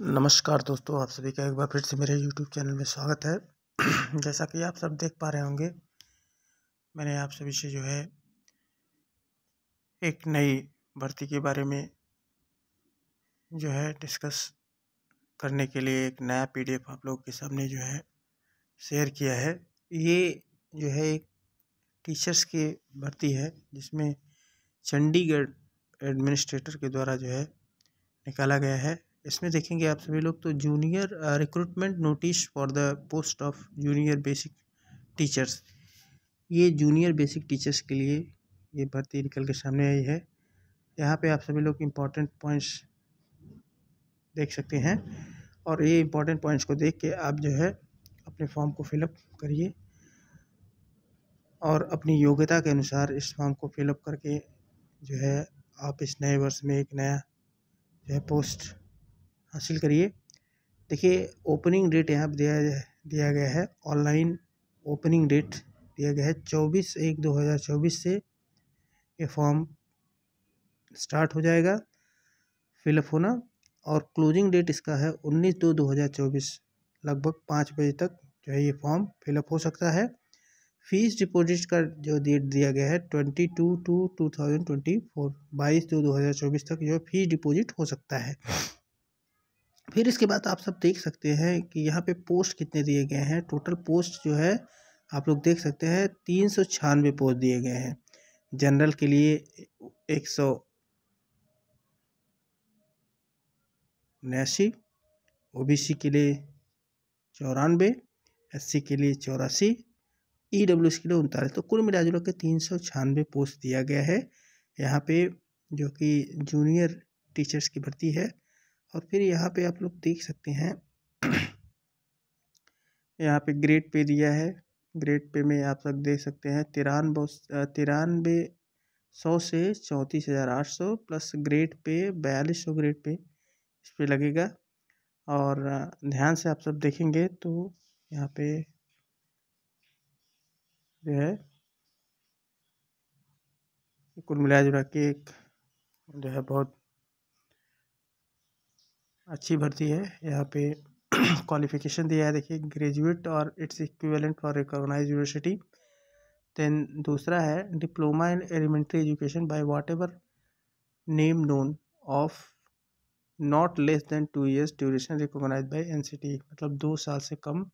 नमस्कार दोस्तों आप सभी का एक बार फिर से मेरे यूट्यूब चैनल में स्वागत है जैसा कि आप सब देख पा रहे होंगे मैंने आप सभी से जो है एक नई भर्ती के बारे में जो है डिस्कस करने के लिए एक नया पीडीएफ आप लोग के सामने जो है शेयर किया है ये जो है एक टीचर्स की भर्ती है जिसमें चंडीगढ़ एडमिनिस्ट्रेटर के द्वारा जो है निकाला गया है इसमें देखेंगे आप सभी लोग तो junior recruitment notice for the post of junior basic teachers ये जूनियर बेसिक टीचर्स के लिए ये भर्ती निकल के सामने आई है यहाँ पे आप सभी लोग इम्पॉर्टेंट पॉइंट्स देख सकते हैं और ये इम्पॉर्टेंट पॉइंट्स को देख के आप जो है अपने फॉर्म को फिलअप करिए और अपनी योग्यता के अनुसार इस फॉर्म को फिलअप करके जो है आप इस नए वर्ष में एक नया जो है पोस्ट हासिल करिए देखिए ओपनिंग डेट यहाँ पर दिया दिया गया है ऑनलाइन ओपनिंग डेट दिया गया है चौबीस एक दो हज़ार चौबीस से ये फॉर्म स्टार्ट हो जाएगा फिलअप होना और क्लोजिंग डेट इसका है उन्नीस दो दो हज़ार चौबीस लगभग पाँच बजे तक जो है ये फॉर्म फिलअप हो सकता है फीस डिपॉजिट का जो डेट दिया गया है twenty two two two thousand twenty four बाईस दो दो हज़ार चौबीस तक जो है फीस डिपॉजिट हो सकता है फिर इसके बाद आप सब देख सकते हैं कि यहाँ पे पोस्ट कितने दिए गए हैं टोटल पोस्ट जो है आप लोग देख सकते हैं तीन सौ छियानवे पोस्ट दिए गए हैं जनरल के लिए एक सौ उन्यासी ओ बी सी के लिए चौरानवे एस सी के लिए चौरासी ई डब्ल्यू के लिए उनतालीस तो कुल मिला जुला के तीन सौ छियानवे पोस्ट दिया गया है यहाँ पे जो कि जूनियर टीचर्स की भर्ती है और फिर यहाँ पे आप लोग देख सकते हैं यहाँ पे ग्रेड पे दिया है ग्रेड पे में आप लोग देख सकते हैं तिरानवे तिरानवे सौ से चौंतीस हज़ार आठ सौ प्लस ग्रेड पे बयालीस सौ ग्रेड पे इस पर लगेगा और ध्यान से आप सब देखेंगे तो यहाँ पे जो है कुल मिला जुला के एक जो है बहुत अच्छी भर्ती है यहाँ पे क्वालिफिकेशन दिया है देखिए ग्रेजुएट और its equivalent for recognise university then दूसरा है diploma in elementary education by whatever name known of not less than two years duration recognise by N मतलब दो साल से कम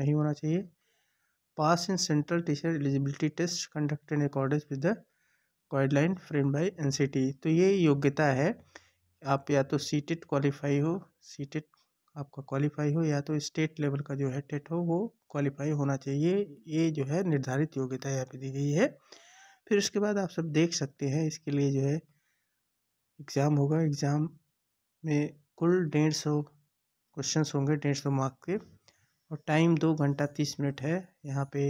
नहीं होना चाहिए pass in central teacher eligibility test conducted in accordance with the guideline frame by N तो ये योग्यता है आप या तो सी टेट क्वालिफाई हो सी टेट आपका क्वालिफाई हो या तो स्टेट लेवल का जो है टेट हो वो क्वालिफाई होना चाहिए ये जो है निर्धारित योग्यता यहाँ पे दी गई है फिर उसके बाद आप सब देख सकते हैं इसके लिए जो है एग्ज़ाम होगा एग्ज़ाम में कुल डेढ़ सौ क्वेश्चन होंगे डेढ़ सौ मार्क के और टाइम दो घंटा तीस मिनट है यहाँ पे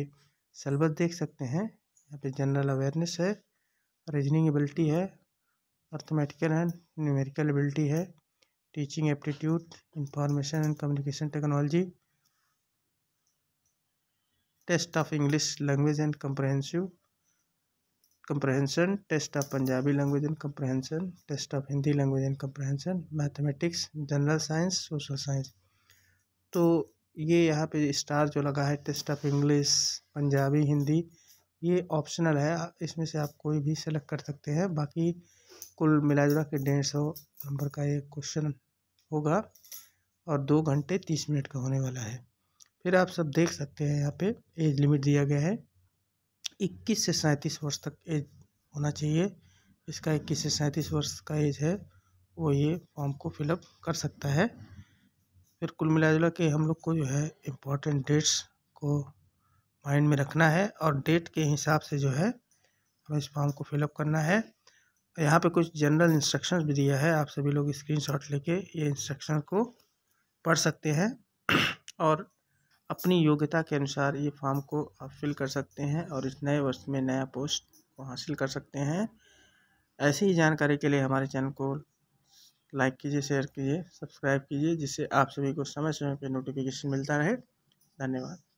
सलबस देख सकते हैं यहाँ पे जनरल अवेयरनेस है रीजनिंग एबिलिटी है अर्थमेटिकल एंड न्यूमेरिकल एबिलिटी है teaching aptitude information and communication technology test of English language and comprehensive comprehension test of Punjabi language and comprehension test of Hindi language and comprehension mathematics general science social science तो ये यहाँ पे star जो लगा है test of English Punjabi Hindi ये optional है इसमें से आप कोई भी सेलेक्ट कर सकते हैं बाकी कुल जुला के डेढ़ सौ नंबर का ये क्वेश्चन होगा और दो घंटे तीस मिनट का होने वाला है फिर आप सब देख सकते हैं यहाँ पे एज लिमिट दिया गया है इक्कीस से सैंतीस वर्ष तक एज होना चाहिए इसका इक्कीस से सैंतीस वर्ष का एज है वो ये फॉर्म को फिलअप कर सकता है फिर कुल मिला के हम लोग को जो है इम्पोर्टेंट डेट्स को माइंड में रखना है और डेट के हिसाब से जो है हमें इस फॉर्म को फिलअप करना है यहाँ पे कुछ जनरल इंस्ट्रक्शंस भी दिया है आप सभी लोग स्क्रीनशॉट लेके ये इंस्ट्रक्शन को पढ़ सकते हैं और अपनी योग्यता के अनुसार ये फॉर्म को आप फिल कर सकते हैं और इस नए वर्ष में नया पोस्ट को हासिल कर सकते हैं ऐसी ही जानकारी के लिए हमारे चैनल को लाइक कीजिए शेयर कीजिए सब्सक्राइब कीजिए जिससे आप सभी को समय समय पर नोटिफिकेशन मिलता रहे धन्यवाद